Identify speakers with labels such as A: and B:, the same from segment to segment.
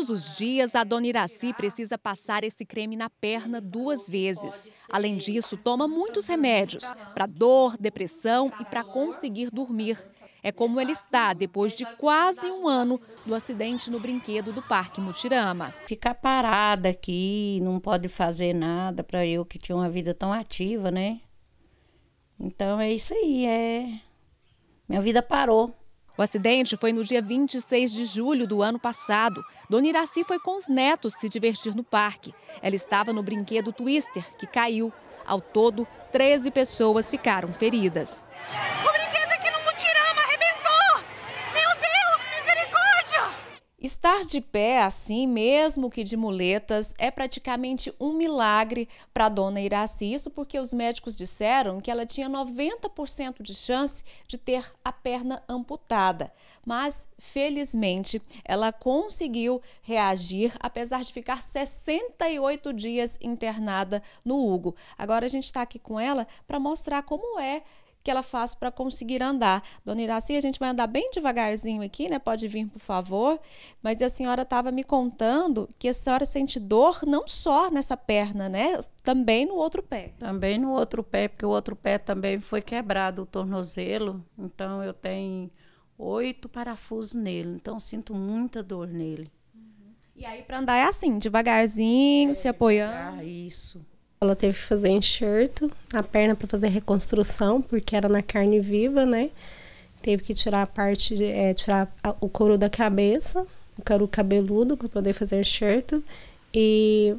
A: Todos os dias, a dona Iraci precisa passar esse creme na perna duas vezes. Além disso, toma muitos remédios para dor, depressão e para conseguir dormir. É como ela está depois de quase um ano do acidente no brinquedo
B: do Parque Mutirama. Ficar parada aqui, não pode fazer nada para eu que tinha uma vida tão ativa, né? Então é isso aí, é. Minha vida parou. O acidente foi no dia 26 de julho do ano passado.
A: Dona Iraci foi com os netos se divertir no parque. Ela estava no brinquedo Twister, que caiu. Ao todo, 13 pessoas ficaram feridas. Estar de pé assim, mesmo que de muletas, é praticamente um milagre para a dona Iraci. Isso porque os médicos disseram que ela tinha 90% de chance de ter a perna amputada. Mas, felizmente, ela conseguiu reagir, apesar de ficar 68 dias internada no Hugo. Agora a gente está aqui com ela para mostrar como é que ela faz para conseguir andar. Dona Iraci, a gente vai andar bem devagarzinho aqui, né? Pode vir, por favor. Mas a senhora estava me contando que a senhora sente dor não só nessa perna, né? Também no
B: outro pé. Também no outro pé, porque o outro pé também foi quebrado, o tornozelo. Então eu tenho oito parafusos nele. Então sinto muita dor nele. Uhum.
A: E aí para andar é
B: assim, devagarzinho, é, se apoiando. Ah, isso. Ela teve que fazer enxerto na perna para fazer reconstrução, porque era na carne viva, né? Teve que tirar a parte, de, é, tirar a, o couro da cabeça, o couro cabeludo para poder fazer enxerto e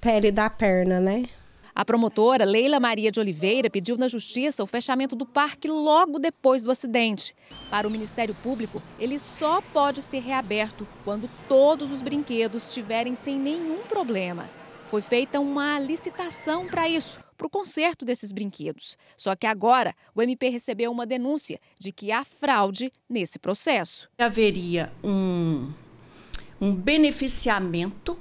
B: pele da perna, né?
A: A promotora Leila Maria de Oliveira pediu na justiça o fechamento do parque logo depois do acidente. Para o Ministério Público, ele só pode ser reaberto quando todos os brinquedos estiverem sem nenhum problema foi feita uma licitação para isso, para o conserto desses brinquedos. Só que agora o MP recebeu uma denúncia
C: de que há fraude nesse processo. Haveria um, um beneficiamento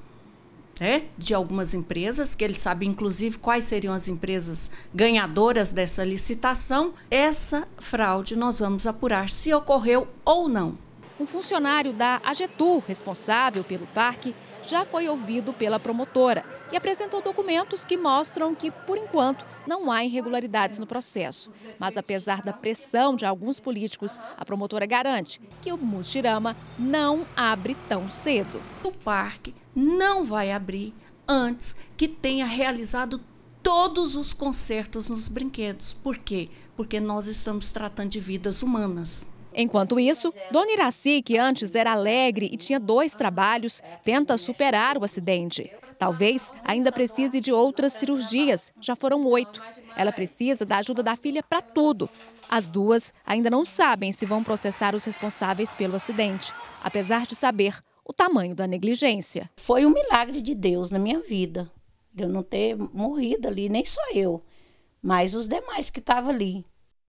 C: né, de algumas empresas, que ele sabe inclusive quais seriam as empresas ganhadoras dessa licitação. Essa fraude nós vamos apurar se ocorreu ou não. Um funcionário da AGETU, responsável
A: pelo parque, já foi ouvido pela promotora e apresentou documentos que mostram que, por enquanto, não há irregularidades no processo. Mas, apesar da pressão de alguns políticos, a promotora garante que o Mutirama não abre tão cedo.
C: O parque não vai abrir antes que tenha realizado todos os concertos nos brinquedos. Por quê? Porque nós estamos tratando de vidas humanas.
A: Enquanto isso, Dona Iraci, que antes era alegre e tinha dois trabalhos, tenta superar o acidente. Talvez ainda precise de outras cirurgias, já foram oito. Ela precisa da ajuda da filha para tudo. As duas ainda não sabem se vão processar os responsáveis pelo acidente, apesar de saber o tamanho
B: da negligência. Foi um milagre de Deus na minha vida, de eu não ter morrido ali, nem só eu, mas os demais que estavam ali.